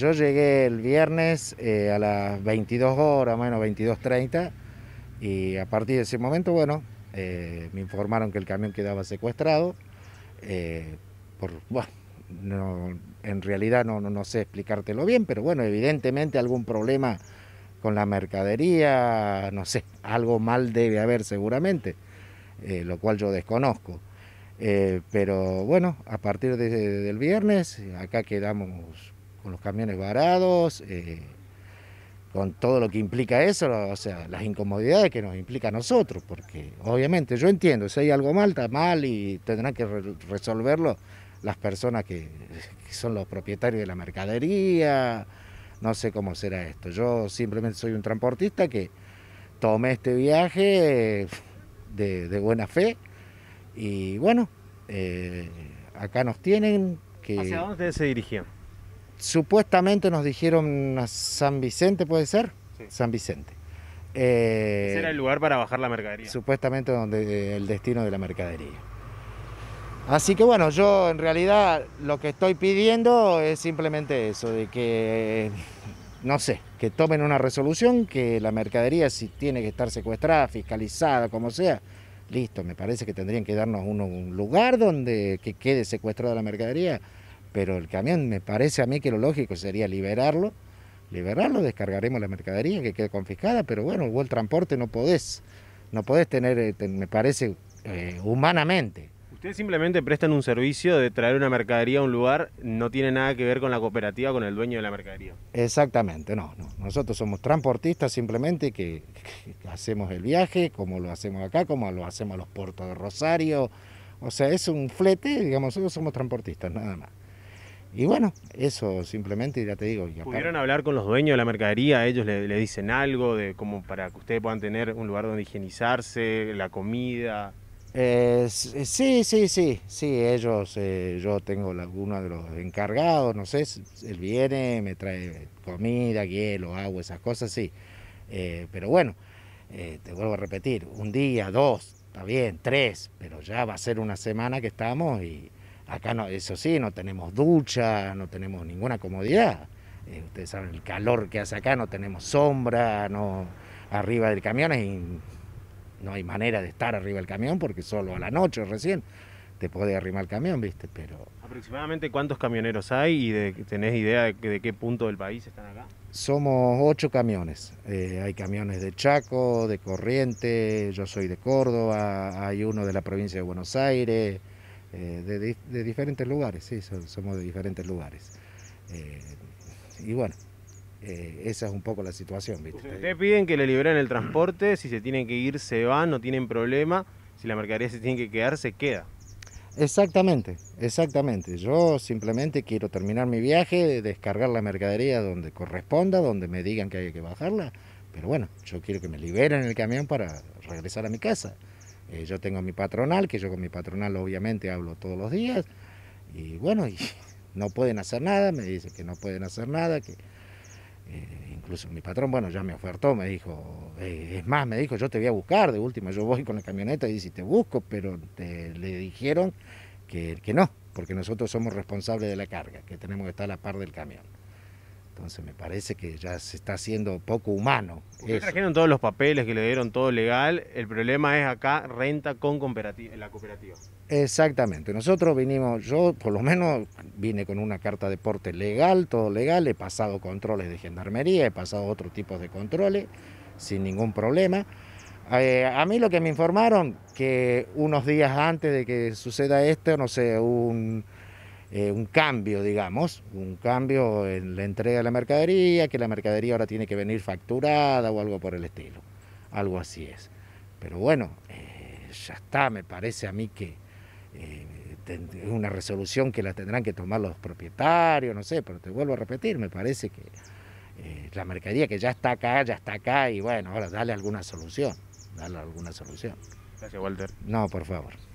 Yo llegué el viernes eh, a las 22 horas, menos 22.30, y a partir de ese momento, bueno, eh, me informaron que el camión quedaba secuestrado. Eh, por, bueno, no, en realidad no, no, sé explicártelo bien, pero bueno, evidentemente algún problema con la mercadería, no sé, algo mal debe haber seguramente, lo cual yo desconozco. pero bueno, a partir del viernes acá quedamos con los camiones varados, eh, con todo lo que implica eso, o sea, las incomodidades que nos implica a nosotros, porque obviamente yo entiendo, si hay algo mal, está mal y tendrán que resolverlo las personas que, son los propietarios de la mercadería, no sé cómo será esto. Yo simplemente soy un transportista que tomé este viaje eh, de, buena fe y bueno, eh, acá nos tienen que... ¿Hacia dónde se dirigían? supuestamente nos dijeron a San Vicente, ¿puede ser? Sí. San Vicente. Ese eh, era el lugar para bajar la mercadería. Supuestamente donde eh, el destino de la mercadería. Así que bueno, yo en realidad lo que estoy pidiendo es simplemente eso, de que, no sé, que tomen una resolución, que la mercadería si tiene que estar secuestrada, fiscalizada, como sea, listo, me parece que tendrían que darnos un, un lugar donde que quede secuestrada la mercadería pero el camión me parece a mí que lo lógico sería liberarlo, liberarlo, descargaremos la mercadería que quede confiscada, pero bueno, vos el transporte no podés, no podés tener, eh, me parece, eh, humanamente. Ustedes simplemente prestan un servicio de traer una mercadería a un lugar, no tiene nada que ver con la cooperativa, con el dueño de la mercadería. Exactamente, no, no. Nosotros somos transportistas simplemente que, que hacemos el viaje, como lo hacemos acá, como lo hacemos a los puertos de Rosario. O sea, es un flete, digamos, nosotros somos transportistas, nada más. Y bueno, eso simplemente ya te digo. ¿Pudieron hablar con los dueños de la mercadería? ¿Ellos le, dicen algo de como para que ustedes puedan tener un lugar donde higienizarse, la comida? Eh, eh, sí, sí, sí, sí, ellos, eh, yo tengo uno de los encargados, no sé, él viene, me trae comida, hielo, agua, esas cosas, sí. pero bueno, te vuelvo a repetir, un día, dos, está bien, tres, pero ya va a ser una semana que estamos y, Acá, no, eso sí, no tenemos ducha, no tenemos ninguna comodidad. Eh, ustedes saben el calor que hace acá, no tenemos sombra, no, arriba del camión es no hay manera de estar arriba del camión porque solo a la noche recién te podés arrimar el camión, ¿viste? Pero... ¿Aproximadamente cuántos camioneros hay y de, tenés idea de, qué punto del país están acá? Somos ocho camiones. Eh, hay camiones de Chaco, de Corriente, yo soy de Córdoba, hay uno de la provincia de Buenos Aires, eh, de, de, diferentes lugares, sí, somos de diferentes lugares. Eh, y bueno, eh, esa es un poco la situación. ¿viste? Ustedes piden que le liberen el transporte, si se tienen que ir se van, no tienen problema, si la mercadería se tiene que quedar se queda. Exactamente, exactamente. Yo simplemente quiero terminar mi viaje, descargar la mercadería donde corresponda, donde me digan que hay que bajarla, pero bueno, yo quiero que me liberen el camión para regresar a mi casa. Eh, yo tengo mi patronal, que yo con mi patronal obviamente hablo todos los días, y bueno, y no pueden hacer nada, me dice que no pueden hacer nada, que eh, incluso mi patrón, bueno, ya me ofertó, me dijo, eh, es más, me dijo, yo te voy a buscar, de última, yo voy con la camioneta y si te busco, pero le dijeron que, que no, porque nosotros somos responsables de la carga, que tenemos que estar a la par del camión. Entonces me parece que ya se está haciendo poco humano. Ustedes trajeron todos los papeles que le dieron todo legal. El problema es acá renta con cooperativa, la cooperativa. Exactamente. Nosotros vinimos, yo por lo menos vine con una carta de porte legal, todo legal. He pasado controles de gendarmería, he pasado otros tipos de controles sin ningún problema. Eh, a mí lo que me informaron, que unos días antes de que suceda esto, no sé, un eh, un cambio, digamos, un cambio en la entrega de la mercadería, que la mercadería ahora tiene que venir facturada o algo por el estilo. Algo así es. Pero bueno, eh, ya está, me parece a mí que eh, es una resolución que la tendrán que tomar los propietarios, no sé, pero te vuelvo a repetir, me parece que la mercadería que ya está acá, ya está acá, y bueno, ahora dale alguna solución, dale alguna solución. Gracias, Walter. No, por favor.